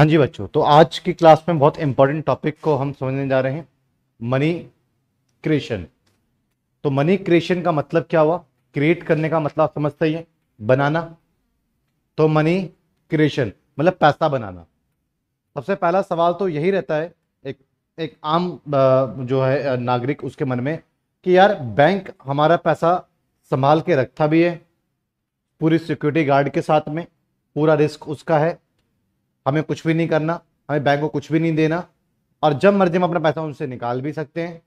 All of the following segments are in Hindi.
हाँ जी बच्चों तो आज की क्लास में बहुत इंपॉर्टेंट टॉपिक को हम समझने जा रहे हैं मनी क्रिएशन तो मनी क्रिएशन का मतलब क्या हुआ क्रिएट करने का मतलब आप समझते ही है बनाना तो मनी क्रिएशन मतलब पैसा बनाना सबसे पहला सवाल तो यही रहता है एक एक आम जो है नागरिक उसके मन में कि यार बैंक हमारा पैसा संभाल के रखता भी है पूरी सिक्योरिटी गार्ड के साथ में पूरा रिस्क उसका है हमें कुछ भी नहीं करना हमें बैंक को कुछ भी नहीं देना और जब मर्जी हम अपना पैसा उनसे निकाल भी सकते हैं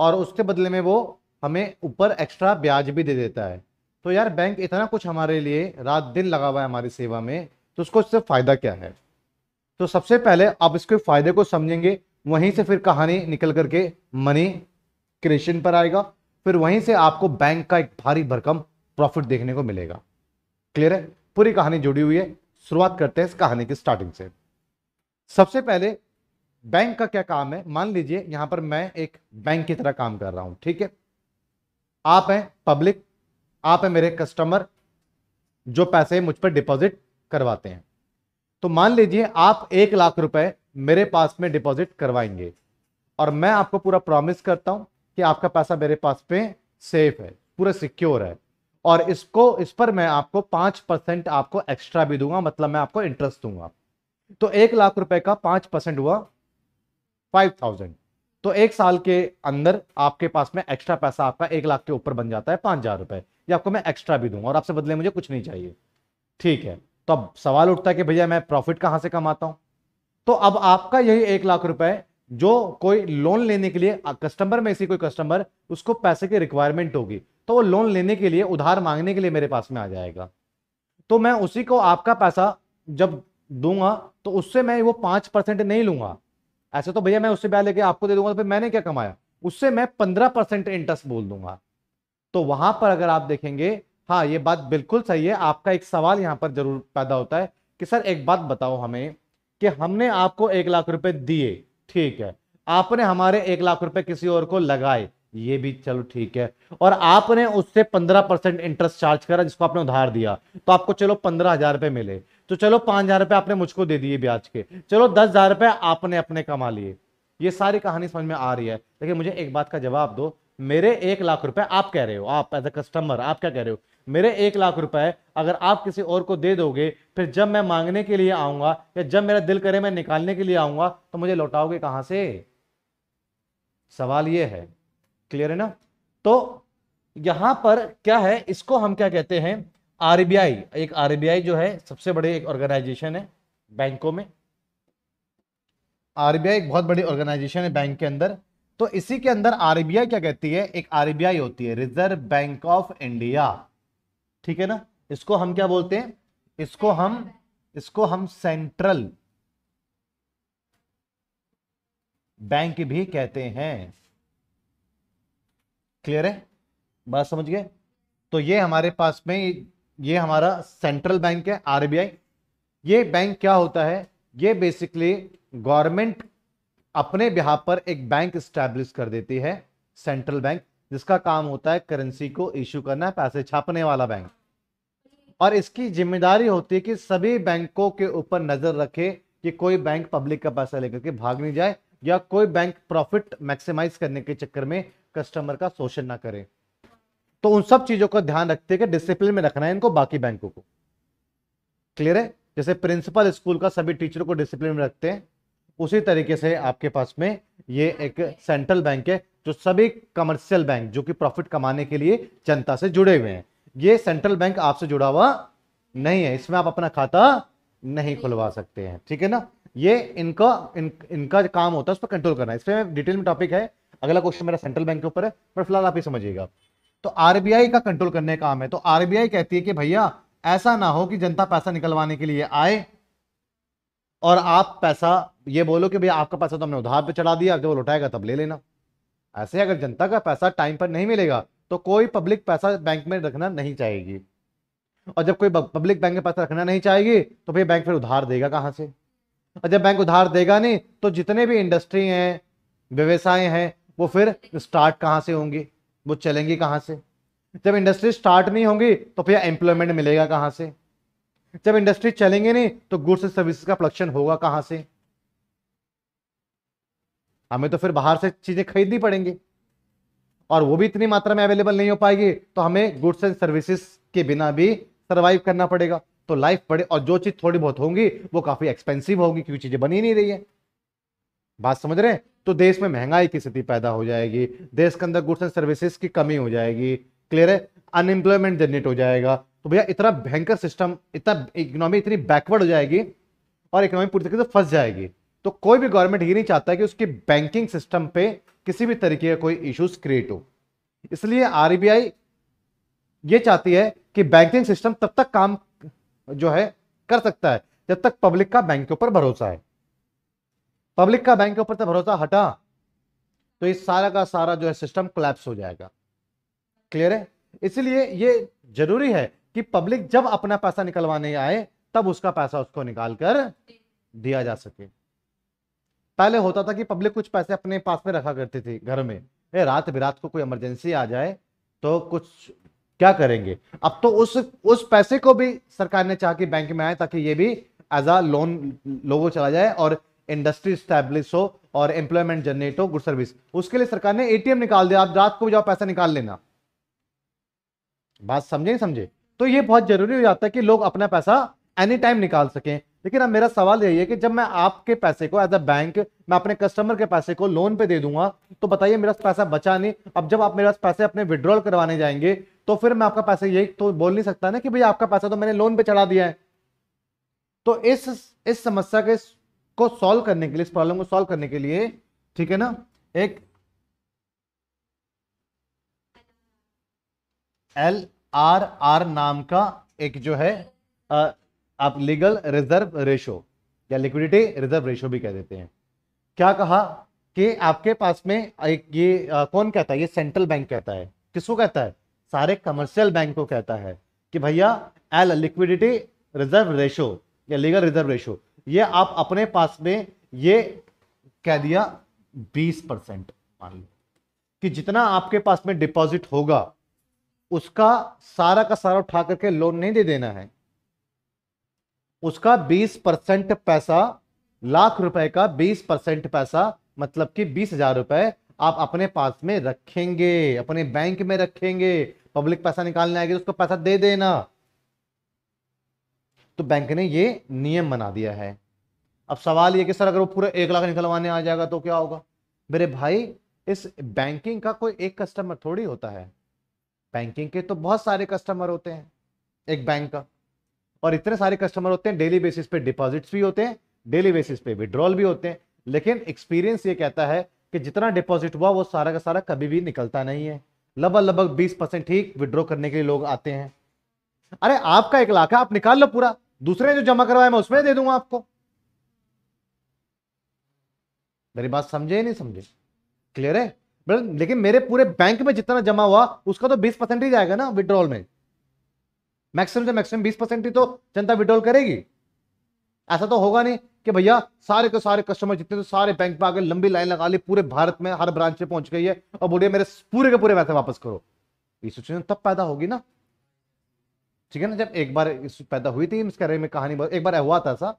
और उसके बदले में वो हमें ऊपर एक्स्ट्रा ब्याज भी दे देता है तो यार बैंक इतना कुछ हमारे लिए रात दिन लगा हुआ है हमारी सेवा में तो उसको इससे फ़ायदा क्या है तो सबसे पहले आप इसके फ़ायदे को समझेंगे वहीं से फिर कहानी निकल करके मनी क्रिएशन पर आएगा फिर वहीं से आपको बैंक का एक भारी भरकम प्रॉफिट देखने को मिलेगा क्लियर है पूरी कहानी जुड़ी हुई है शुरुआत करते हैं इस कहानी की स्टार्टिंग से सबसे पहले बैंक का क्या काम है मान लीजिए यहां पर मैं एक बैंक की तरह काम कर रहा हूं ठीक है आप हैं पब्लिक आप हैं मेरे कस्टमर जो पैसे मुझ पर डिपॉजिट करवाते हैं तो मान लीजिए आप एक लाख रुपए मेरे पास में डिपॉजिट करवाएंगे और मैं आपको पूरा प्रॉमिस करता हूं कि आपका पैसा मेरे पास पे सेफ है पूरा सिक्योर है और इसको इस पर मैं आपको पांच परसेंट आपको एक्स्ट्रा भी दूंगा मतलब मैं आपको इंटरेस्ट दूंगा तो एक लाख रुपए का पांच परसेंट हुआ फाइव थाउजेंड तो एक साल के अंदर आपके पास में एक्स्ट्रा पैसा आपका एक लाख के ऊपर बन जाता है पांच हजार रुपए ये आपको मैं एक्स्ट्रा भी दूंगा और आपसे बदले मुझे कुछ नहीं चाहिए ठीक है तो अब सवाल उठता है कि भैया मैं प्रॉफिट कहां से कमाता हूं तो अब आपका यही एक लाख रुपए जो कोई लोन लेने के लिए कस्टमर में से कोई कस्टमर उसको पैसे की रिक्वायरमेंट होगी तो वो लोन लेने के लिए उधार मांगने के लिए मेरे पास में आ जाएगा तो मैं उसी को आपका पैसा जब दूंगा तो उससे मैं वो पांच परसेंट नहीं लूंगा ऐसे तो भैया मैं उससे ब्याह लेके आपको दे दूंगा तो फिर मैंने क्या कमाया उससे मैं पंद्रह परसेंट इंटरेस्ट बोल दूंगा तो वहां पर अगर आप देखेंगे हाँ ये बात बिल्कुल सही है आपका एक सवाल यहाँ पर जरूर पैदा होता है कि सर एक बात बताओ हमें कि हमने आपको एक लाख रुपए दिए ठीक है आपने हमारे एक लाख रुपए किसी और को लगाए ये भी चलो ठीक है और आपने उससे पंद्रह परसेंट इंटरेस्ट चार्ज करा जिसको आपने उधार दिया तो आपको चलो पंद्रह हजार रुपए मिले तो चलो पांच हजार रुपए आपने मुझको दे दिए ब्याज के चलो दस हजार रुपए आपने अपने कमा लिए ये सारी कहानी समझ में आ रही है लेकिन मुझे एक बात का जवाब दो मेरे एक लाख रुपए आप कह रहे हो आप एज ए कस्टमर आप क्या कह रहे हो मेरे एक लाख रुपए अगर आप किसी और को दे दोगे फिर जब मैं मांगने के लिए आऊंगा या जब मेरा दिल करे मैं निकालने के लिए आऊंगा तो मुझे लौटाओगे कहां से सवाल ये है क्लियर है ना तो यहां पर क्या है इसको हम क्या कहते हैं आरबीआई एक आरबीआई जो है सबसे बड़े एक ऑर्गेनाइजेशन है बैंकों में आरबीआई एक बहुत बड़ी ऑर्गेनाइजेशन है बैंक के अंदर तो इसी के अंदर आरबीआई क्या कहती है एक आरबीआई होती है रिजर्व बैंक ऑफ इंडिया ठीक है ना इसको हम क्या बोलते हैं इसको हम इसको हम सेंट्रल बैंक भी कहते हैं क्लियर है बात समझ गए तो ये हमारे पास में ये हमारा सेंट्रल बैंक है आरबीआई ये बैंक क्या होता है ये बेसिकली गवर्नमेंट अपने बिहार पर एक बैंक स्टैब्लिश कर देती है सेंट्रल बैंक जिसका काम होता है करेंसी को इश्यू करना पैसे छापने वाला बैंक और इसकी जिम्मेदारी होती है कि सभी बैंकों के ऊपर नजर रखे कि कोई बैंक पब्लिक का पैसा लेकर के भाग नहीं जाए या कोई बैंक प्रॉफिट मैक्सिमाइज करने के चक्कर में कस्टमर का शोषण ना करे तो उन सब चीजों का ध्यान रखते हैं डिसिप्लिन में रखना है इनको बाकी बैंकों को क्लियर है जैसे प्रिंसिपल स्कूल का सभी टीचरों को डिसिप्लिन में रखते हैं उसी तरीके से आपके पास में ये एक सेंट्रल बैंक है जो सभी कमर्शियल बैंक जो कि प्रॉफिट कमाने के लिए जनता से जुड़े हुए हैं ये सेंट्रल बैंक आपसे जुड़ा हुआ नहीं है इसमें आप अपना खाता नहीं खुलवा सकते हैं ठीक है ना ये इनका इन, इनका काम होता है उस पर कंट्रोल करना इस पर डिटेल में टॉपिक है अगला क्वेश्चन मेरा सेंट्रल बैंक के ऊपर है पर फिलहाल आप ही समझिएगा तो आरबीआई का कंट्रोल करने का काम है तो आरबीआई कहती है कि भैया ऐसा ना हो कि जनता पैसा निकलवाने के लिए आए और आप पैसा ये बोलो कि भैया आपका पैसा तो हमने उधार पे चढ़ा दिया जब वो लौटाएगा तब ले लेना ऐसे अगर जनता का पैसा टाइम पर नहीं मिलेगा तो कोई पब्लिक पैसा बैंक में रखना नहीं चाहेगी और जब कोई पब्लिक बैंक में पैसा रखना नहीं चाहेगी तो भैया बैंक फिर उधार देगा कहां से और जब बैंक उधार देगा नहीं तो जितने भी इंडस्ट्री हैं व्यवसाय हैं वो फिर स्टार्ट कहाँ से होंगी वो चलेंगी कहाँ से जब इंडस्ट्री स्टार्ट नहीं होंगी तो फिर एम्प्लॉयमेंट मिलेगा कहाँ से जब इंडस्ट्री चलेंगे नहीं तो गुड्स एंड सर्विसेज का प्रोडक्शन होगा कहाँ से हमें तो फिर बाहर से चीजें खरीदनी पड़ेंगी और वो भी इतनी मात्रा में अवेलेबल नहीं हो पाएगी तो हमें गुड्स एंड सर्विसेज के बिना भी सर्वाइव करना पड़ेगा तो लाइफ बड़े और जो चीज थोड़ी बहुत होंगी वो काफी एक्सपेंसिव होगी क्योंकि चीजें बनी नहीं रही है बात समझ रहे हैं तो देश में महंगाई की स्थिति पैदा हो जाएगी देश के अंदर गुड्स एंड सर्विसेज की कमी हो जाएगी क्लियर है अनएम्प्लॉयमेंट जनरेट हो जाएगा तो भैया इतना भयंकर सिस्टम इतना इकोनॉमी इतनी बैकवर्ड हो जाएगी और इकोनॉमी पूरी तरीके से फंस जाएगी तो कोई भी गवर्नमेंट ये नहीं चाहता कि उसकी बैंकिंग सिस्टम पे किसी भी तरीके का कोई इश्यूज क्रिएट हो इसलिए आरबीआई e ये चाहती है कि बैंकिंग सिस्टम तब तक काम जो है कर सकता है जब तक पब्लिक का बैंक के ऊपर भरोसा है पब्लिक का बैंक के ऊपर से भरोसा हटा तो इस सारा का सारा जो है सिस्टम कोलैप्स हो जाएगा क्लियर है इसलिए ये जरूरी है कि पब्लिक जब अपना पैसा निकलवाने आए तब उसका पैसा उसको निकाल कर दिया जा सके पहले होता था कि पब्लिक कुछ पैसे अपने पास में रखा करती थी घर में ए, रात बिरात को कोई इमरजेंसी आ जाए तो कुछ क्या करेंगे अब तो उस उस पैसे को भी सरकार ने चाह कि बैंक में आए ताकि ये भी एज अ लोन लोगों चला जाए और इंडस्ट्री स्टैब्लिश हो और एम्प्लॉयमेंट जनरेट हो गुड सर्विस उसके लिए सरकार ने एटीएम निकाल दिया आप रात को जाओ पैसा निकाल लेना बात समझे समझे तो ये बहुत जरूरी हो जाता है कि लोग अपना पैसा एनी टाइम निकाल सकें लेकिन अब मेरा सवाल यही है कि जब मैं आपके पैसे को एज अ बैंक मैं अपने कस्टमर के पैसे को लोन पे दे दूंगा तो बताइए मेरा पैसा बचा नहीं अब जब आप मेरा पैसे अपने विड्रॉल करवाने जाएंगे तो फिर मैं आपका पैसा यही तो बोल नहीं सकता ना कि भाई आपका पैसा तो मैंने लोन पे चढ़ा दिया है तो इस इस समस्या के को सॉल्व करने के लिए इस प्रॉब्लम को सॉल्व करने के लिए ठीक है ना एक एल आर आर नाम का एक जो है आ, आप लीगल रिजर्व रेशो या लिक्विडिटी रिजर्व रेशो भी कह देते हैं क्या कहा कि आपके पास में एक ये आ, कौन कहता है ये सेंट्रल बैंक कहता है किसको कहता है सारे कमर्शियल बैंक को कहता है कि भैया एल लिक्विडिटी रिजर्व रेशो या लीगल रिजर्व रेशो ये आप अपने पास में ये कह दिया 20 परसेंट मान लो कि जितना आपके पास में डिपॉजिट होगा उसका सारा का सारा उठा करके लोन नहीं दे देना है उसका 20 परसेंट पैसा लाख रुपए का 20 परसेंट पैसा मतलब कि बीस हजार रुपए आप अपने पास में रखेंगे अपने बैंक में रखेंगे पब्लिक पैसा निकालने आएगी तो उसको पैसा दे देना तो बैंक ने ये नियम बना दिया है अब सवाल ये कि सर अगर वो पूरा एक लाख निकलवाने आ जाएगा तो क्या होगा मेरे भाई इस बैंकिंग का कोई एक कस्टमर थोड़ी होता है बैंकिंग के तो बहुत सारे कस्टमर होते हैं एक बैंक का और इतने सारे कस्टमर होते हैं डेली बेसिस पे डिपॉजिट्स भी होते हैं डेली बेसिस पे विड्रॉल भी होते हैं लेकिन एक्सपीरियंस ये कहता है कि जितना डिपॉजिट हुआ वो सारा का सारा कभी भी निकलता नहीं है लगभग लगभग बीस परसेंट ठीक विड्रॉ करने के लिए लोग आते हैं अरे आपका एक लाख है आप निकाल लो पूरा दूसरे जो जमा करवाए मैं उसमें दे दूंगा आपको मेरी बात समझे नहीं समझे क्लियर है लेकिन मेरे पूरे बैंक में जितना जमा हुआ उसका तो बीस ही जाएगा ना विड्रॉल में मैक्सिमम से मैक्सिमम बीस परसेंट ही तो जनता विड्रॉल करेगी ऐसा तो होगा नहीं कि भैया सारे के सारे कस्टमर जितने तो सारे बैंक में आगे लंबी लाइन लगा ली पूरे भारत में हर ब्रांच पे पहुंच गई है और बोलिए मेरे पूरे के पूरे पैसे वापस करो ये सिचुएशन तब पैदा होगी ना ठीक है ना जब एक बार पैदा हुई थी इसके में कहानी एक बार हुआ था ऐसा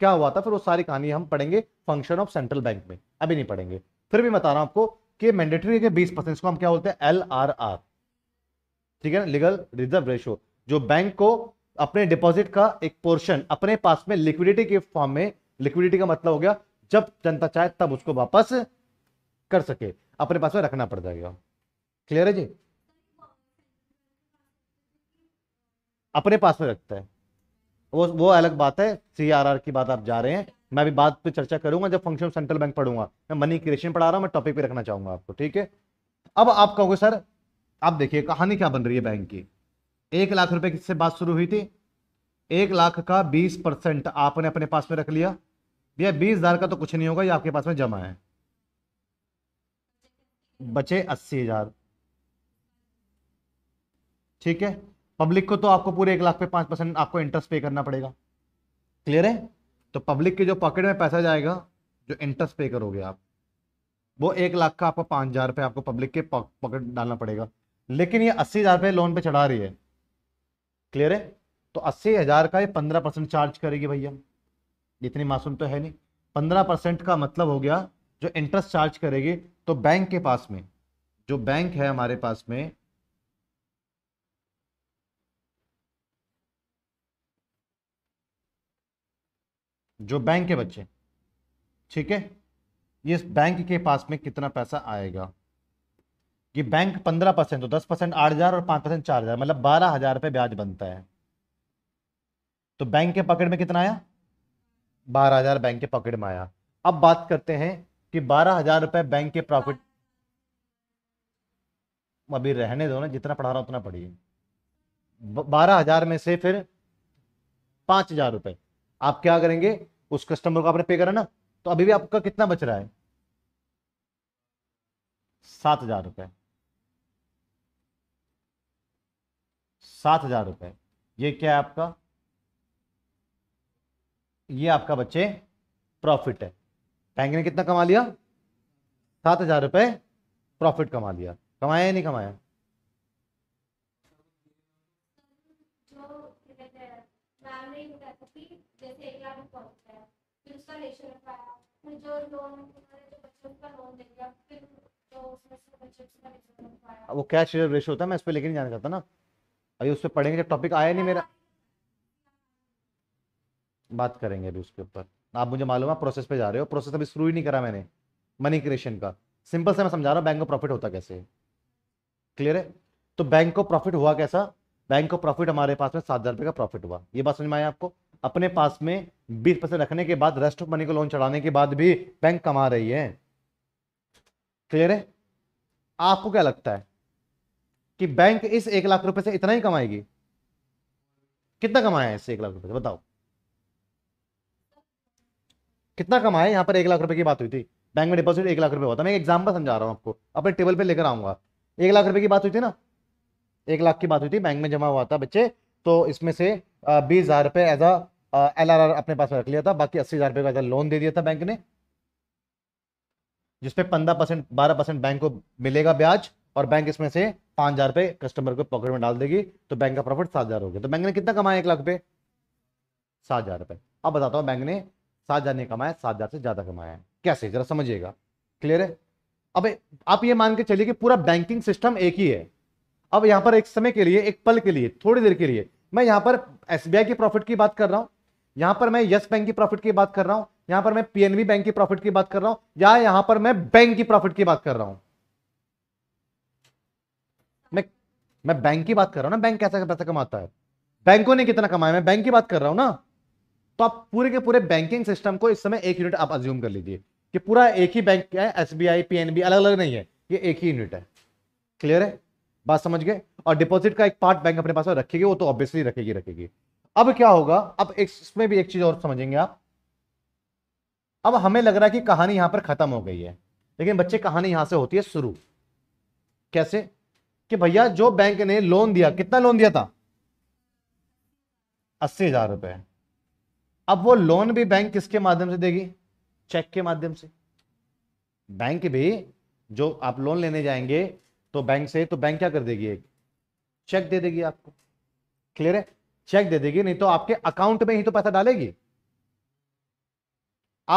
क्या हुआ था फिर वो सारी कहानी हम पढ़ेंगे फंक्शन ऑफ सेंट्रल बैंक में अभी नहीं पढ़ेंगे फिर भी बता रहा हूं आपको कि मैंडेटरी के बीस परसेंट इसको हम क्या बोलते हैं एल ठीक है ना लीगल रिजर्व रेशो जो बैंक को अपने डिपॉजिट का एक पोर्शन अपने पास में लिक्विडिटी के फॉर्म में लिक्विडिटी का मतलब हो गया जब जनता चाहे तब उसको वापस कर सके अपने पास में रखना पड़ जाएगा क्लियर है जी अपने पास में रखता है वो वो अलग बात है सीआरआर की बात आप जा रहे हैं मैं भी बात पे चर्चा करूंगा जब फंक्शन सेंट्रल बैंक पढ़ूंगा मैं मनी क्रिएशन पढ़ा रहा हूं मैं टॉपिक पे रखना चाहूंगा आपको ठीक है अब आप कहोगे सर आप देखिए कहानी क्या बन रही है बैंक की एक लाख रुपए किससे बात शुरू हुई थी एक लाख का बीस परसेंट आपने अपने पास में रख लिया भैया बीस हजार का तो कुछ नहीं होगा ये आपके पास में जमा है बचे अस्सी हजार ठीक है पब्लिक को तो आपको पूरे एक लाख पे पांच परसेंट आपको इंटरेस्ट पे करना पड़ेगा क्लियर है तो पब्लिक के जो पॉकेट में पैसा जाएगा जो इंटरेस्ट पे करोगे आप वो एक लाख का आपको पांच हजार रुपये आपको पब्लिक के पॉकेट डालना पड़ेगा लेकिन ये अस्सी हजार रुपये लोन पे चढ़ा रही है क्लियर है तो अस्सी हजार का ये पंद्रह परसेंट चार्ज करेगी भैया इतनी मासूम तो है नहीं पंद्रह परसेंट का मतलब हो गया जो इंटरेस्ट चार्ज करेगी तो बैंक के पास में जो बैंक है हमारे पास में जो बैंक के बच्चे ठीक है ये बैंक के पास में कितना पैसा आएगा कि बैंक पंद्रह परसेंट तो दस परसेंट आठ हजार और पांच परसेंट चार हजार मतलब बारह हजार रुपये ब्याज बनता है तो बैंक के पॉकेट में कितना आया बारह हजार बैंक के पॉकेट में आया अब बात करते हैं कि बारह हजार रुपए बैंक के प्रॉफिट अभी रहने दो ना जितना पढ़ा रहा उतना पढ़िए बारह हजार में से फिर पांच हजार रुपये आप क्या करेंगे उस कस्टमर को आपने पे करा ना तो अभी भी आपका कितना बच रहा है सात हजार रुपये सात हजार रुपये ये क्या है आपका ये आपका बच्चे प्रॉफिट है बैंक ने कितना कमा लिया सात हजार रुपये प्रॉफिट कमा लिया कमाया नहीं कमाया वो कैश रिजर्व रेशो होता है मैं इस पर लेकर नहीं जाना चाहता ना अभी उस पर पढ़ेंगे जब टॉपिक आया नहीं मेरा बात करेंगे अभी उसके ऊपर आप मुझे मालूम है प्रोसेस पे जा रहे हो प्रोसेस अभी शुरू ही नहीं करा मैंने मनी क्रिएशन का सिंपल से मैं समझा रहा हूँ बैंक को प्रॉफिट होता कैसे क्लियर है तो बैंक को प्रॉफिट हुआ कैसा बैंक को प्रॉफिट हमारे पास में सात हज़ार रुपये का प्रॉफिट हुआ ये बात समझ में आया आपको अपने पास में बीस परसेंट रखने के बाद रेस्ट ऑफ मनी को लोन चढ़ाने के बाद भी बैंक कमा रही है क्लियर है आपको क्या लगता है कि बैंक इस एक लाख रुपए से इतना ही कमाएगी कितना कमाया है इससे एक लाख रुपए से बताओ कितना कमाया यहां पर एक लाख रुपए की बात हुई थी बैंक में डिपॉजिट एक लाख रुपए होता मैं एक एग्जाम्पल समझा रहा हूं आपको अपने टेबल पर लेकर आऊंगा एक लाख रुपए की बात हुई थी ना एक लाख की बात हुई थी बैंक में जमा हुआ था बच्चे तो इसमें से बीस हजार रुपए एज एल आर अपने पास रख लिया था बाकी अस्सी हजार रुपए का लोन दे दिया था बैंक ने जिसपे पंद्रह परसेंट बारह परसेंट बैंक को मिलेगा ब्याज और बैंक इसमें से पांच हजार रुपए कस्टमर को पॉकेट में डाल देगी तो बैंक का प्रॉफिट सात हजार हो गया तो बैंक ने कितना कमाया एक लाख रुपए सात हजार रुपए अब बताता हूं बैंक ने सात हजार नहीं कमाया सात हजार से ज्यादा कमाया कैसे जरा समझिएगा क्लियर है अब आप ये मान के चलिए कि पूरा बैंकिंग सिस्टम एक ही है अब यहां पर एक समय के लिए एक पल के लिए थोड़ी देर के लिए मैं यहाँ पर एस की प्रॉफिट की बात कर रहा हूँ यहाँ पर मैं यस बैंक की प्रॉफिट की बात कर रहा हूँ यहां पर मैं पीएनबी बैंक की प्रॉफिट की बात कर रहा हूँ या यहां पर मैं बैंक की प्रॉफिट की बात कर रहा हूँ मैं मैं बैंक की बात कर रहा हूँ ना बैंक कैसा पैसा कमाता है बैंकों ने कितना कमाया मैं बैंक की बात कर रहा हूँ ना तो आप पूरे के पूरे बैंकिंग सिस्टम को इस समय एक यूनिट आप अज्यूम कर लीजिए कि पूरा एक ही बैंक है S B I P N B अलग अलग नहीं है ये एक ही यूनिट है क्लियर है बात समझ गए और डिपॉजिट का एक पार्ट बैंक अपने पास रखेगी वो तो ऑब्वियसली रखेगी रखेगी अब क्या होगा अब एक इसमें भी एक चीज और समझेंगे आप अब हमें लग रहा है कि कहानी यहां पर खत्म हो गई है लेकिन बच्चे कहानी यहां से होती है शुरू कैसे कि भैया जो बैंक ने लोन दिया कितना लोन दिया था अस्सी हजार रुपए अब वो लोन भी बैंक किसके माध्यम से देगी चेक के माध्यम से बैंक भी जो आप लोन लेने जाएंगे तो बैंक से तो बैंक क्या कर देगी एक चेक दे देगी आपको क्लियर है चेक दे देगी नहीं तो आपके अकाउंट में ही तो पैसा डालेगी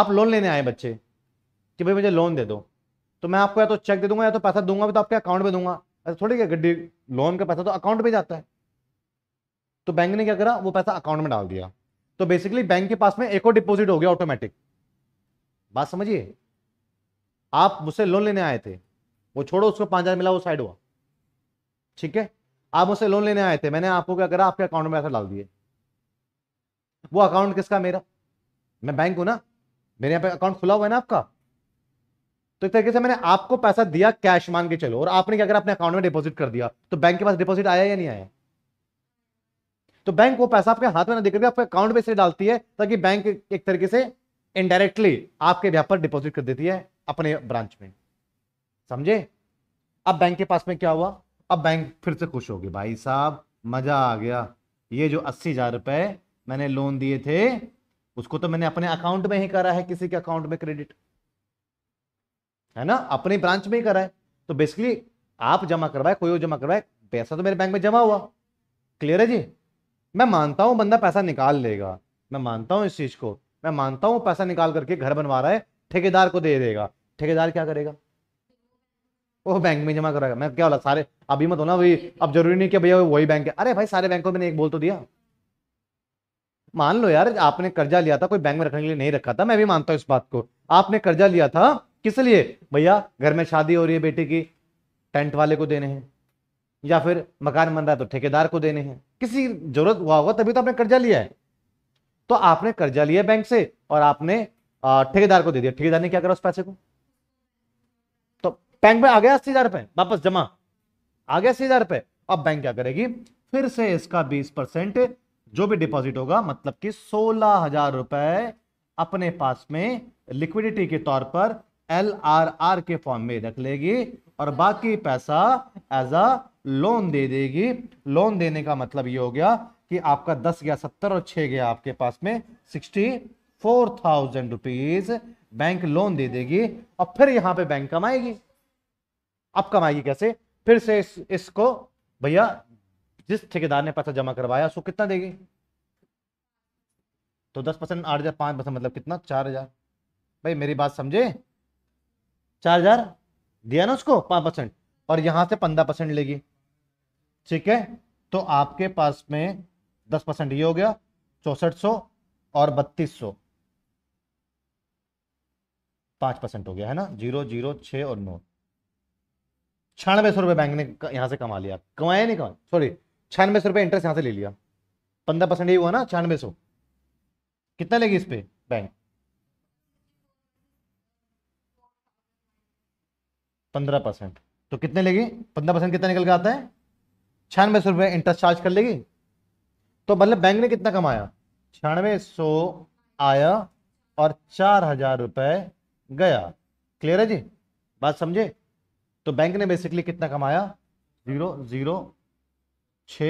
आप लोन लेने आए बच्चे कि भाई मुझे लोन दे दो तो मैं आपको या तो चेक दे दूंगा या तो पैसा दूंगा भी तो आपके अकाउंट में दूंगा ऐसा अच्छा, थोड़ी क्या गड्डी लोन का पैसा तो अकाउंट में जाता है तो बैंक ने क्या करा वो पैसा अकाउंट में डाल दिया तो बेसिकली बैंक के पास में एक और डिपॉजिट हो गया ऑटोमेटिक बात समझिए आप मुझसे लोन लेने आए थे वो छोड़ो उसको पाँच हज़ार मिला वो साइड हुआ ठीक है आप मुझसे लोन लेने आए थे मैंने आपको क्या करा आपके अकाउंट में पैसा डाल दिए वो अकाउंट किसका मेरा मैं बैंक हूं ना मेरे यहाँ पे अकाउंट खुला हुआ है ना आपका तो एक तरीके से मैंने आपको पैसा दिया कैश मान के चलो और आपने क्या अगर अपने अकाउंट में डिपॉजिट कर दिया तो बैंक के पास डिपॉजिट आया या नहीं आया तो बैंक वो पैसा आपके हाथ में ना देकर आपके अकाउंट में इसलिए डालती है ताकि बैंक एक तरीके से इनडायरेक्टली आपके व्यापार पर डिपॉजिट कर देती है अपने ब्रांच में समझे अब बैंक के पास में क्या हुआ अब बैंक फिर से खुश होगी भाई साहब मजा आ गया ये जो अस्सी हजार रुपए मैंने लोन दिए थे उसको तो मैंने अपने अकाउंट में ही करा है किसी के अकाउंट में क्रेडिट है ना अपने ब्रांच में ही कराए तो बेसिकली आप जमा करवाए कोई और जमा करवाए पैसा तो मेरे बैंक में जमा हुआ क्लियर है जी मैं मानता हूं बंदा पैसा निकाल लेगा मैं मानता हूं इस चीज़ को मैं मानता हूं पैसा निकाल करके घर बनवा रहा है ठेकेदार को दे देगा ठेकेदार क्या करेगा वो बैंक में जमा करेगा मैं क्या बोला सारे अभी मत हो ना भाई अब जरूरी नहीं कि भैया वही बैंक है अरे भाई सारे बैंकों में एक बोल तो दिया मान लो यार आपने कर्जा लिया था कोई बैंक में रखने के लिए नहीं रखा था मैं भी मानता हूं इस बात को आपने कर्जा लिया था किस लिए भैया घर में शादी हो रही है बेटे की टेंट वाले को देने हैं या फिर मकान बन रहा है तो ठेकेदार को देने हैं किसी जरूरत हुआ होगा तभी तो आपने कर्जा लिया है तो आपने कर्जा लिया बैंक से और आपने ठेकेदार को दे दिया ठेकेदार ने क्या करा उस पैसे को तो बैंक में आ गया अस्सी हजार रुपए वापस जमा आ गया अस्सी हजार रुपए अब बैंक क्या करेगी फिर से इसका बीस परसेंट जो भी डिपॉजिट होगा मतलब कि सोलह हजार रुपए अपने पास में लिक्विडिटी के तौर पर एल आर आर के फॉर्म में रख लेगी और बाकी पैसा एज अ लोन दे देगी लोन देने का मतलब ये हो गया कि आपका दस गया सत्तर और छह गया आपके पास में sixty four thousand rupees bank loan दे देगी और फिर यहां पे बैंक कमाएगी अब कमाएगी कैसे फिर से इस, इसको भैया जिस ठेकेदार ने पैसा जमा करवाया उसको कितना देगी तो दस परसेंट आठ हजार पांच परसेंट मतलब कितना चार हजार भाई मेरी बात समझे चार हजार दिया ना उसको पांच परसेंट और यहां से पंद्रह परसेंट लेगी ठीक है तो आपके पास में दस परसेंट ये हो गया चौसठ सौ और बत्तीस सौ पांच परसेंट हो गया है ना जीरो जीरो छ और नौ छियानवे सौ रुपये बैंक ने यहां से कमा लिया कमाया नहीं कमाया सॉरी छियानवे सौ रुपये इंटरेस्ट यहां से ले लिया पंद्रह परसेंट ये हुआ ना छियानवे सौ कितना लेगी इस पे बैंक पंद्रह परसेंट तो कितने लेगी पंद्रह परसेंट कितना निकल के आता है छियानवे सौ रुपये इंटरेस्ट चार्ज कर लेगी तो मतलब बैंक ने कितना कमाया छियानवे सौ आया और चार हजार रुपये गया क्लियर है जी बात समझे तो बैंक ने बेसिकली कितना कमाया जीरो जीरो छ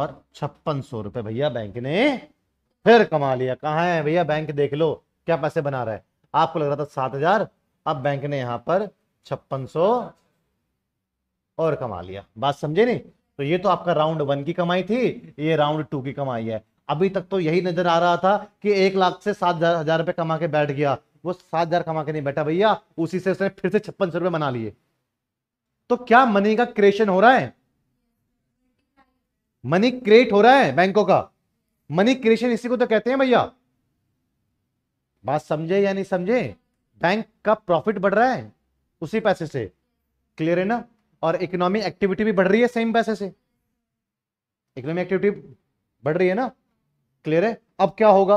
और छप्पन सौ रुपये भैया बैंक ने फिर कमा लिया कहाँ है भैया बैंक देख लो क्या पैसे बना रहा है आपको लग रहा था सात हजार अब बैंक ने यहां पर छप्पन और कमा लिया बात समझे नहीं तो ये तो आपका राउंड वन की कमाई थी ये राउंड टू की कमाई है अभी तक तो यही नजर आ रहा था कि एक लाख से सात हजार रुपए कमा के बैठ गया वो सात हजार कमा के नहीं बैठा भैया उसी से उसने फिर से छप्पन सौ रुपए बना लिए तो क्या मनी का क्रिएशन हो रहा है मनी क्रिएट हो रहा है बैंकों का मनी क्रिएशन इसी को तो कहते हैं भैया बात समझे या नहीं समझे बैंक का प्रॉफिट बढ़ रहा है उसी पैसे से क्लियर है ना और इकोनॉमी एक्टिविटी भी बढ़ रही है सेम पैसे से इकोनॉमी एक्टिविटी बढ़ रही है ना क्लियर है अब क्या होगा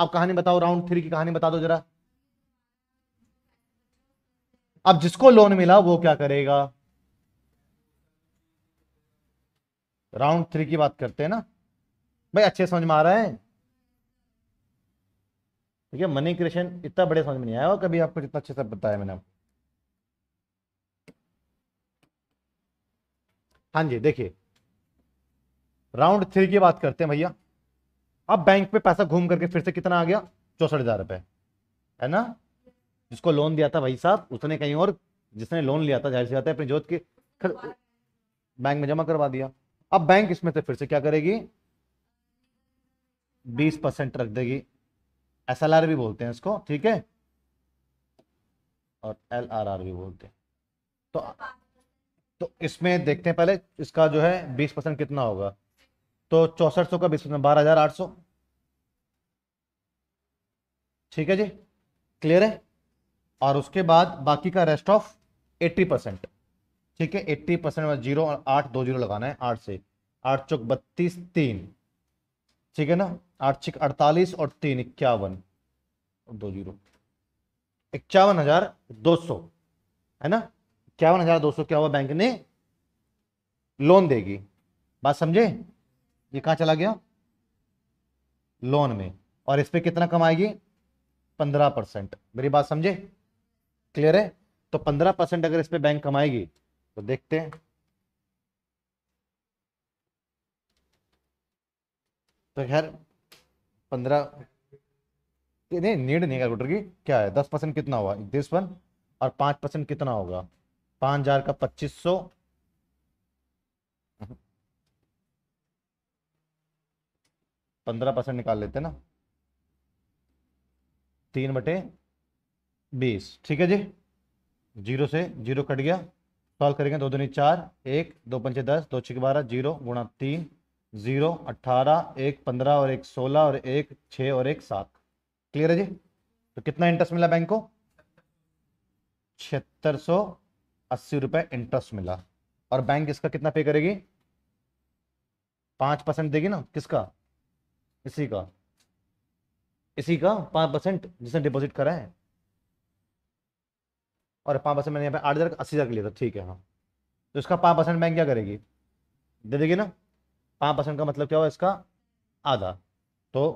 आप कहानी बताओ राउंड थ्री की कहानी बता दो जरा अब जिसको लोन मिला वो क्या करेगा राउंड थ्री की बात करते हैं ना भाई अच्छे समझ में आ रहा है ठीक है मनी क्रिएशन इतना बड़े समझ में नहीं आया कभी आपको जितना अच्छे से बताया मैंने आपको हाँ जी देखिए राउंड थ्री की बात करते हैं भैया अब बैंक में पैसा घूम करके फिर से कितना आ गया चौसठ हजार रुपए है ना जिसको लोन दिया था भाई साहब उसने कहीं और जिसने लोन लिया था जाहिर सी बात है अपनी जोत के खर... बैंक में जमा करवा दिया अब बैंक इसमें से फिर से क्या करेगी बीस परसेंट रख देगी एस एल आर भी बोलते हैं इसको ठीक है और एल आर आर भी बोलते हैं तो तो इसमें देखते हैं पहले इसका जो है बीस परसेंट कितना होगा तो चौसठ सौ का बीस परसेंट बारह हजार आठ सौ ठीक है जी क्लियर है और उसके बाद बाकी का रेस्ट ऑफ एट्टी परसेंट ठीक है एट्टी परसेंट में जीरो और आठ दो जीरो लगाना है आठ से आठ चौक बत्तीस तीन ठीक है ना आठ छिक अड़तालीस और तीन इक्यावन दो जीरो इक्यावन हजार दो सौ है ना इक्यावन हजार दो सौ क्या हुआ बैंक ने लोन देगी बात समझे ये कहां चला गया लोन में और इस पर कितना कमाएगी पंद्रह परसेंट मेरी बात समझे क्लियर है तो पंद्रह परसेंट अगर इस पर बैंक कमाएगी तो देखते हैं तो खैर पंद्रह नहीं नीड नहीं कैलकुलेटर की क्या है दस परसेंट कितना हुआ दिस वन और पांच परसेंट कितना होगा पाँच हजार का पच्चीस सौ पंद्रह परसेंट निकाल लेते ना तीन बटे बीस ठीक है जी जीरो से जीरो कट गया सॉल्व करेंगे दो दूनी चार एक दो पंचे दस दो छः बारह जीरो गुणा तीन जीरो अट्ठारह एक पंद्रह और एक सोलह और एक छः और एक सात क्लियर है जी तो कितना इंटरेस्ट मिला बैंक को छिहत्तर सौ अस्सी रुपये इंटरेस्ट मिला और बैंक इसका कितना पे करेगी पाँच परसेंट देगी ना किसका इसी का इसी का पाँच परसेंट जिसने डिपॉजिट करा है और पाँच परसेंट मैंने यहाँ पे आठ हज़ार अस्सी हज़ार लिया था ठीक है हाँ तो इसका पाँच परसेंट बैंक क्या करेगी दे देगी ना पाँच परसेंट का मतलब क्या हुआ इसका आधा तो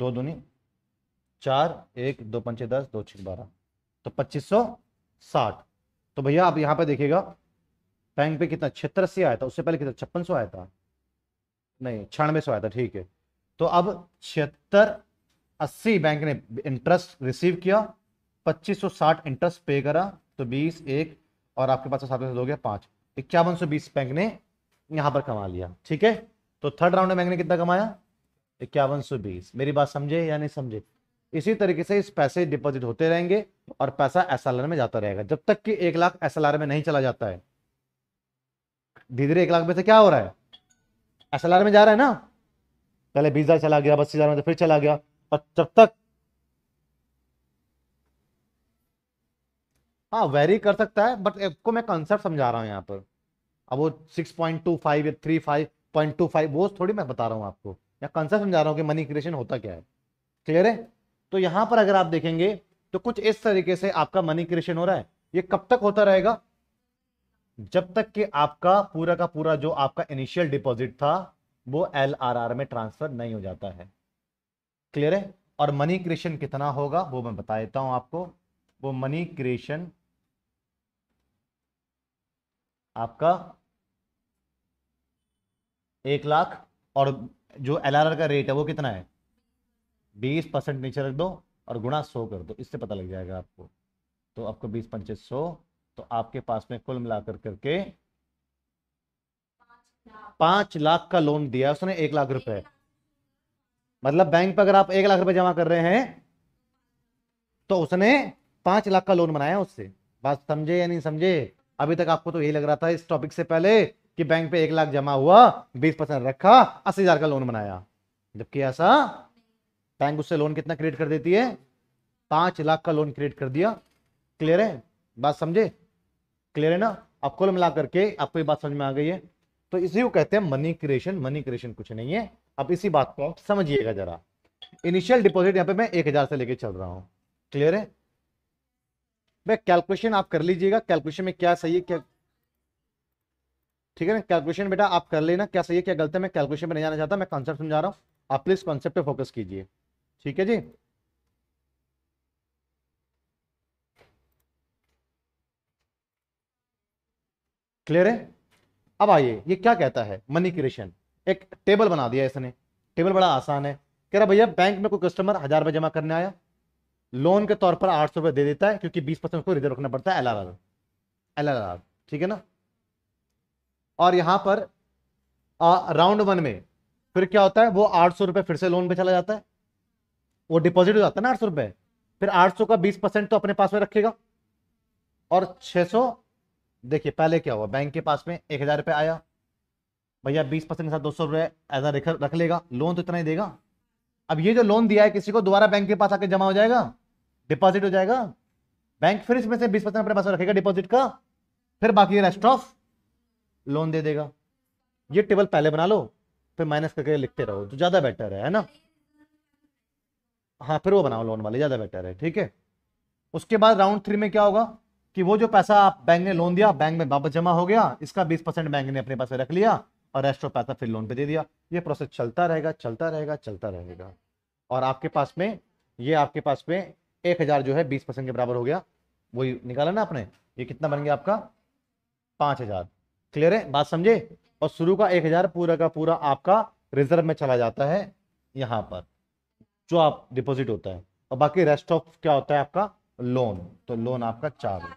दो दूनी चार एक दो पंचे दस दो छः बारह तो 2560 तो भैया आप यहां पे देखिएगा बैंक पे कितना छिहत्तर अस्सी आया था उससे पहले कितना छप्पन सौ आया था नहीं छियानवे सौ आया था ठीक है तो अब छिहत्तर अस्सी बैंक ने इंटरेस्ट रिसीव किया 2560 इंटरेस्ट पे करा तो 20 एक और आपके पास तो सात हो गया पांच इक्यावन सौ बीस बैंक ने यहां पर कमा लिया ठीक है तो थर्ड राउंड में बैंक ने कितना कमाया इक्यावन सौ बीस मेरी बात समझे या नहीं समझे इसी तरीके से इस पैसे डिपॉजिट होते रहेंगे और पैसा एस में जाता रहेगा जब तक कि एक लाख एस में नहीं चला जाता है धीरे धीरे एक लाख में से क्या हो रहा है एस में जा रहा है ना पहले बीस हजार चला गया बत्तीस हजार में तो फिर चला गया और जब तक हाँ वेरी कर सकता है बट को मैं कंसेप्ट समझा रहा हूँ यहाँ पर अब वो सिक्स पॉइंट टू फाइव या three five point two five वो थोड़ी मैं बता रहा हूँ आपको या कंसेप्ट समझा रहा हूँ कि मनी क्रिएशन होता क्या है क्लियर है तो यहां पर अगर आप देखेंगे तो कुछ इस तरीके से आपका मनी क्रिएशन हो रहा है ये कब तक होता रहेगा जब तक कि आपका पूरा का पूरा जो आपका इनिशियल डिपॉजिट था वो एल में ट्रांसफर नहीं हो जाता है क्लियर है और मनी क्रिएशन कितना होगा वो मैं बता देता हूं आपको वो मनी क्रिएशन आपका एक लाख और जो एल का रेट है वो कितना है बीस परसेंट नीचे रख दो और गुणा सौ कर दो इससे पता लग जाएगा आपको तो आपको बीस पंचे सौ तो आपके पास में कुल मिलाकर करके पांच लाख का लोन दिया उसने एक लाख रुपए मतलब बैंक पर अगर आप एक लाख रुपए जमा कर रहे हैं तो उसने पांच लाख का लोन बनाया उससे बात समझे या नहीं समझे अभी तक आपको तो यही लग रहा था इस टॉपिक से पहले कि बैंक पे एक लाख जमा हुआ बीस परसेंट रखा अस्सी हजार का लोन बनाया जबकि ऐसा बैंक उससे लोन कितना क्रिएट कर देती है पांच लाख का लोन क्रिएट कर दिया क्लियर है बात समझे क्लियर है ना अब कुल मिला करके आपको ये बात समझ में आ गई है तो इसी को कहते हैं मनी क्रिएशन मनी क्रिएशन कुछ नहीं है अब इसी बात को आप समझिएगा जरा इनिशियल डिपॉजिट यहाँ पे मैं एक हजार से लेके चल रहा हूँ क्लियर है भाई कैलकुलेशन आप कर लीजिएगा कैलकुलेशन में क्या सही है क्या ठीक है ना कैलकुलेशन बेटा आप कर लेना क्या सही है क्या गलत है मैं कैलकुलेशन में नहीं जाना चाहता मैं कॉन्सेप्ट समझा रहा हूँ आप प्लीज कॉन्सेप्ट फोकस कीजिए ठीक है जी क्लियर है अब आइए ये क्या कहता है मनी क्रिएशन एक टेबल बना दिया इसने टेबल बड़ा आसान है कह रहा भैया बैंक में कोई कस्टमर हजार रुपए जमा करने आया लोन के तौर पर आठ सौ रुपए दे देता है क्योंकि बीस परसेंट उसको रिजर्व रखना पड़ता है L R L R R ठीक है ना और यहां पर आ, राउंड वन में फिर क्या होता है वो आठ सौ रुपए फिर से लोन पे चला जाता है वो डिपॉजिट हो जाता है ना आठ सौ रुपए फिर 800 का बीस परसेंट तो अपने पास में रखेगा और छह सौ देखिए पहले क्या हुआ बैंक के पास में एक हजार रुपये आया भैया 20 परसेंट के साथ दो सौ रुपये एज रख लेगा लोन तो इतना ही देगा अब ये जो लोन दिया है किसी को दोबारा बैंक के पास आके जमा हो जाएगा डिपॉजिट हो जाएगा बैंक फिर इसमें से बीस परसेंट अपने पास रखेगा डिपॉजिट का फिर बाकी रेस्ट ऑफ लोन दे देगा ये टेबल पहले बना लो फिर माइनस करके लिखते रहो तो ज़्यादा बेटर है ना हाँ फिर वो बनाओ लोन वाले ज़्यादा बेटर है ठीक है उसके बाद राउंड थ्री में क्या होगा कि वो जो पैसा आप बैंक ने लोन दिया बैंक में वापस जमा हो गया इसका बीस परसेंट बैंक ने अपने पास रख लिया और रेस्ट ऑफ पैसा फिर लोन पे दे दिया ये प्रोसेस चलता रहेगा चलता रहेगा चलता रहेगा और आपके पास में ये आपके पास में एक हज़ार जो है बीस परसेंट के बराबर हो गया वही निकाला ना आपने ये कितना बन गया आपका पाँच हज़ार क्लियर है बात समझे और शुरू का एक हज़ार पूरा का पूरा आपका रिजर्व में चला जाता है यहाँ पर जो आप डिपॉजिट होता है और बाकी रेस्ट ऑफ क्या होता है आपका लोन तो लोन आपका चार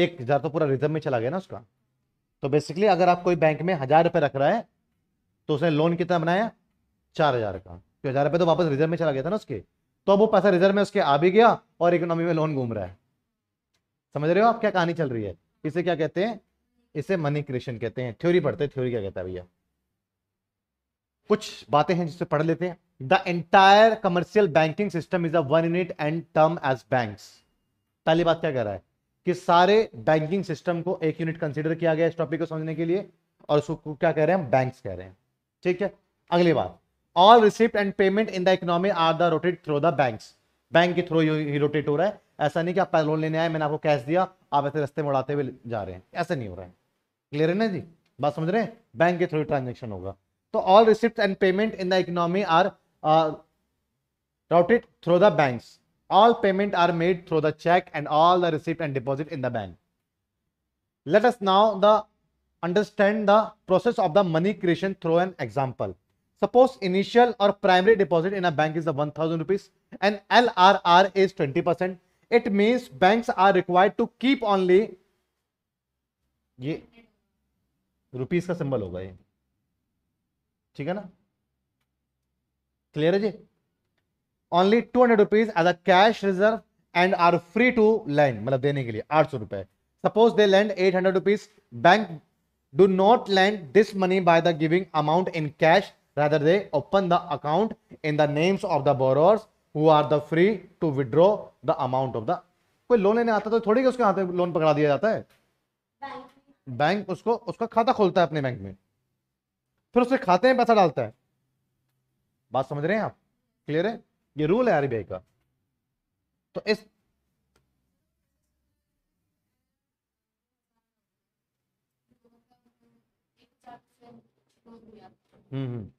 एक हजार तो पूरा रिजर्व में चला गया ना उसका तो बेसिकली अगर आप कोई बैंक में हजार रुपये रख रहा है तो उसने लोन कितना बनाया चार हजार का तो हजार रुपये तो वापस रिजर्व में चला गया था ना उसके तो अब वो पैसा रिजर्व में उसके आ भी गया और इकोनॉमी में लोन घूम रहा है समझ रहे हो आप क्या कहानी चल रही है इसे क्या कहते हैं इसे मनी क्रिएशन कहते हैं थ्योरी पढ़ते हैं थ्योरी क्या कहता है भैया कुछ बातें हैं जिससे पढ़ लेते हैं the entire commercial banking system is a one unit and term as bank पहली बात क्या कह रहा है कि सारे बैंकिंग सिस्टम को एक यूनिट कंसिडर किया गया इस टॉपिक को समझने के लिए और उसको क्या कह रहे हैं बैंक कह रहे हैं ठीक है अगली बात all receipt and payment in the economy are the rotate through the bank bank के थ्रू ही रोटेट हो रहा है ऐसा नहीं कि आप लोन लेने आए मैंने आपको कैश दिया आप ऐसे रस्ते में उड़ाते हुए जा रहे हैं ऐसा नहीं हो रहा है क्लियर है ना जी बात समझ रहे हैं बैंक के थ्रू ट्रांजेक्शन होगा So all receipts and payment in the economy are uh, routed through the banks. All payment are made through the check and all the receipt and deposit in the bank. Let us now the understand the process of the money creation through an example. Suppose initial or primary deposit in a bank is the 1000 rupees and LRR is 20%. It means banks are required to keep only ये रुपीस का सिंबल होगा ये ठीक है ना क्लियर है जी only two hundred rupees as a cash reserve and are free to lend मतलब देने के लिए आठ सौ रुपए suppose they lend eight hundred rupees bank do not lend this money by the giving amount in cash rather they open the account in the names of the borrowers who are the free to withdraw the amount of the कोई लोन लेने आता तो थोड़ी उसके हाथ में लोन पकड़ा दिया जाता है बैंक उसको उसका खाता खोलता है अपने बैंक में फिर उसके खाते में पैसा डालता है बात समझ रहे हैं आप क्लियर है ये रूल है आरबीआई का तो इस हम्म, हम्म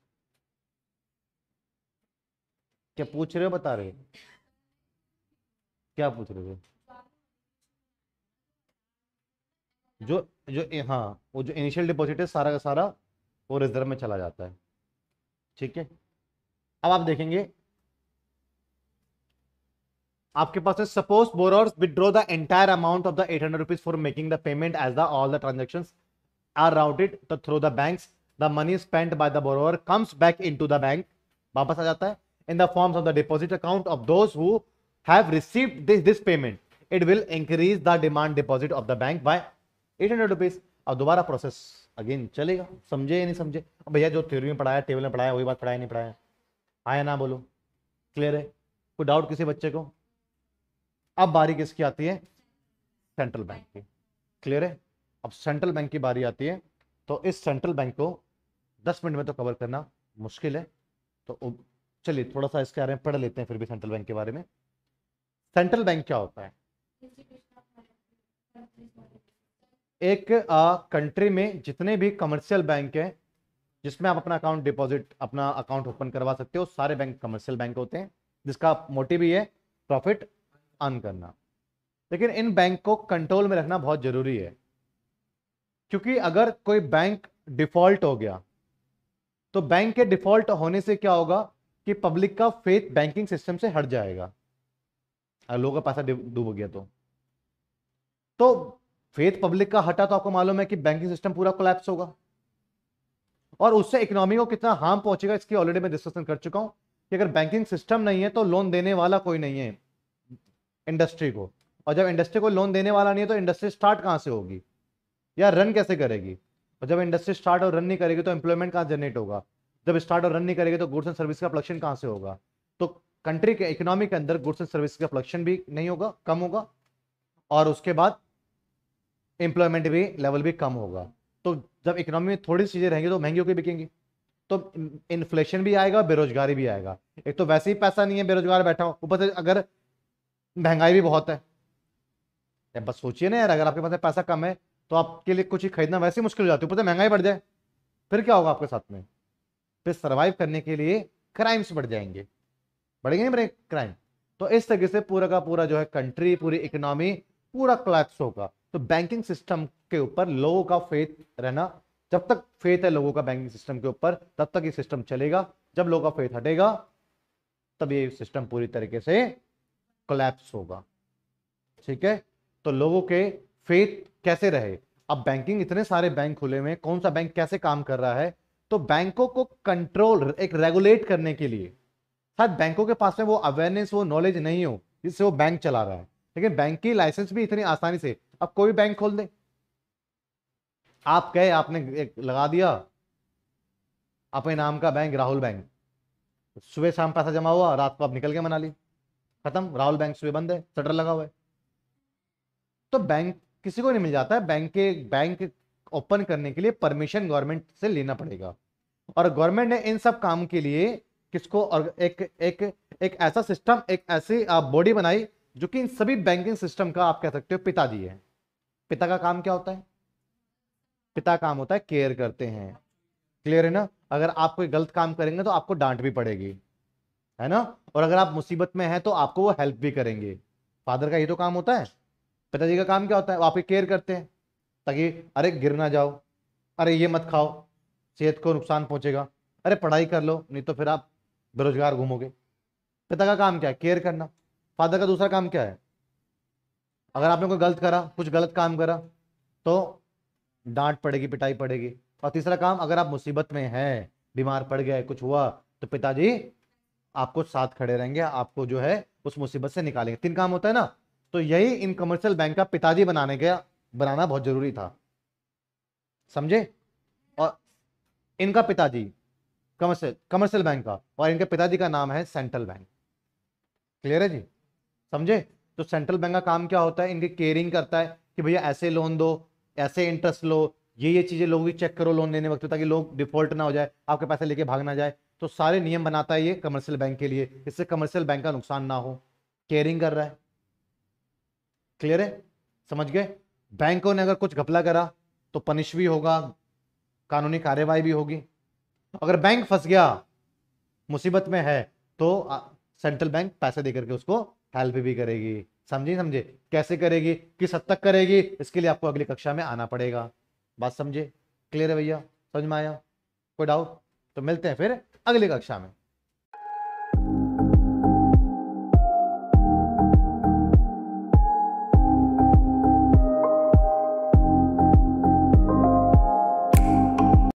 क्या पूछ रहे हो बता रहे क्या पूछ रहे हो जो जो हाँ वो जो इनिशियल डिपॉजिट है सारा का सारा वो रिजर्व में चला जाता है ठीक है अब आप देखेंगे आपके पास है suppose borrowers withdraw the entire amount of the eight hundred rupees for making the payment as the all the transaction are routed through the bank the money spend by the borrower comes back into the bank वापस आ जाता है in the form of the deposit account of those who have receive this this payment it will increase the demand deposit of the bank by eight hundred rupees और दोबारा प्रोसेस अगेन चलेगा समझे या नहीं समझे भैया जो थ्योरी में पढ़ाया टेबल में पढ़ाया वही बात पढ़ाया नहीं पढ़ाया आया ना बोलो क्लियर है कोई डाउट किसी बच्चे को अब बारी किसकी आती है सेंट्रल बैंक की क्लियर है अब सेंट्रल बैंक की बारी आती है तो इस सेंट्रल बैंक को दस मिनट में तो कवर करना मुश्किल है तो चलिए थोड़ा सा इसके बारे में पढ़ लेते हैं फिर भी सेंट्रल बैंक के बारे में सेंट्रल बैंक क्या होता है एक कंट्री में जितने भी कमर्शियल बैंक हैं जिसमें आप अपना अकाउंट डिपॉजिट अपना अकाउंट ओपन करवा सकते हो सारे बैंक कमर्शियल बैंक होते हैं जिसका मोटिव ही है प्रॉफिट अर्न करना लेकिन इन बैंक को कंट्रोल में रखना बहुत जरूरी है क्योंकि अगर कोई बैंक डिफॉल्ट हो गया तो बैंक के डिफॉल्ट होने से क्या होगा कि पब्लिक का फेथ बैंकिंग सिस्टम से हट जाएगा अगर लोगों का पैसा डूब गया तो तो फेथ पब्लिक का हटा तो आपको मालूम है कि बैंकिंग सिस्टम पूरा कोलैप्स होगा और उससे इकोनॉमी को कितना हार्म पहुंचेगा इसकी ऑलरेडी मैं डिस्कशन कर चुका हूं कि अगर बैंकिंग सिस्टम नहीं है तो लोन देने वाला कोई नहीं है इंडस्ट्री को और जब इंडस्ट्री को लोन देने वाला नहीं है तो इंडस्ट्री स्टार्ट कहाँ से होगी या रन कैसे करेगी और जब इंडस्ट्री स्टार्ट और रन नहीं करेगी तो एम्प्लॉयमेंट कहाँ जनरेट होगा जब स्टार्ट और रन नहीं करेगी तो गुड्स एंड सर्विस का प्रोडक्शन कहाँ से होगा तो कंट्री के इकोनॉमी के अंदर गुड्स एंड सर्विस का प्रोडक्शन भी नहीं होगा कम होगा और उसके बाद एम्प्लॉयमेंट भी लेवल भी कम होगा तो जब इकोनॉमी में थोड़ी चीज़ें रहेंगी तो महंगी होकर बिकेंगी तो इन्फ्लेशन भी आएगा बेरोजगारी भी आएगा एक तो वैसे ही पैसा नहीं है बेरोजगार बैठा हो ऊपर से अगर महंगाई भी बहुत है बस सोचिए ना यार अगर आपके पास पैसा कम है तो आपके लिए कुछ ही खरीदना वैसे ही मुश्किल हो जाती है ऊपर से महंगाई बढ़ जाए फिर क्या होगा आपके साथ में फिर सर्वाइव करने के लिए क्राइम्स बढ़ जाएंगे बढ़ेंगे नहीं बढ़ेंगे क्राइम तो इस तरीके से पूरा का पूरा जो है कंट्री पूरी इकोनॉमी पूरा क्लैप्स होगा तो बैंकिंग सिस्टम के ऊपर लोगों का फेथ रहना जब तक फेथ है लोगों का बैंकिंग सिस्टम के ऊपर तब तक ये सिस्टम चलेगा जब लोगों का फेथ हटेगा तब ये सिस्टम पूरी तरीके से कोलेप्स होगा ठीक है तो लोगों के फेथ कैसे रहे अब बैंकिंग इतने सारे बैंक खुले हुए हैं कौन सा बैंक कैसे काम कर रहा है तो बैंकों को कंट्रोल एक रेगुलेट करने के लिए शायद बैंकों के पास में वो अवेयरनेस वो नॉलेज नहीं हो जिससे वो बैंक चला रहा है लेकिन बैंक की लाइसेंस भी इतनी आसानी से अब कोई बैंक खोल दे आप कहे आपने एक लगा दिया अपने नाम का बैंक राहुल बैंक सुबह शाम पैसा जमा हुआ रात को आप निकल के मना ली खत्म राहुल बैंक सुबह बंद है शटर लगा हुआ है तो बैंक किसी को नहीं मिल जाता है बैंक के बैंक ओपन करने के लिए परमिशन गवर्नमेंट से लेना पड़ेगा और गवर्नमेंट ने इन सब काम के लिए किसको और एक एक एक ऐसा सिस्टम एक ऐसी बॉडी बनाई जो कि इन सभी बैंकिंग सिस्टम का आप कह सकते हो पिताजी है पिता का काम क्या होता है पिता काम होता है केयर करते हैं क्लियर है ना अगर आप कोई गलत काम करेंगे तो आपको डांट भी पड़ेगी है ना और अगर आप मुसीबत में हैं तो आपको वो हेल्प भी करेंगे फादर का ये तो काम होता है पिताजी का काम क्या होता है वो आपकी केयर करते हैं ताकि अरे गिर ना जाओ अरे ये मत खाओ सेहत को नुकसान पहुंचेगा अरे पढ़ाई कर लो नहीं तो फिर आप बेरोजगार घूमोगे पिता का काम क्या है केयर करना फादर का दूसरा काम क्या है अगर आपने कोई गलत करा कुछ गलत काम करा तो डांट पड़ेगी पिटाई पड़ेगी और तीसरा काम अगर आप मुसीबत में हैं बीमार पड़ गए कुछ हुआ तो पिताजी आपको साथ खड़े रहेंगे आपको जो है उस मुसीबत से निकालेंगे तीन काम होता है ना तो यही इन कमर्शियल बैंक का पिताजी बनाने का बनाना बहुत जरूरी था समझे और इनका पिताजी कमर्शियल कमर्शियल बैंक का और इनके पिताजी का नाम है सेंट्रल बैंक क्लियर है जी समझे तो सेंट्रल बैंक का काम क्या होता है इनकी केयरिंग करता है कि भैया ऐसे लोन दो ऐसे इंटरेस्ट लो ये ये चीज़ें लोगों की चेक करो लोन लेने वक्त ताकि लोग डिफॉल्ट ना हो जाए आपके पैसे लेके भाग ना जाए तो सारे नियम बनाता है ये कमर्शियल बैंक के लिए इससे कमर्शियल बैंक का नुकसान ना हो केयरिंग कर रहा है क्लियर है समझ गए बैंकों ने अगर कुछ घपला करा तो पनिश भी होगा कानूनी कार्रवाई भी होगी अगर बैंक फंस गया मुसीबत में है तो सेंट्रल बैंक पैसे दे करके उसको हेल्प भी करेगी समझे समझे कैसे करेगी किस हद तक करेगी इसके लिए आपको अगली कक्षा में आना पड़ेगा बात समझे क्लियर है भैया समझ में आया कोई डाउट तो मिलते हैं फिर अगली कक्षा में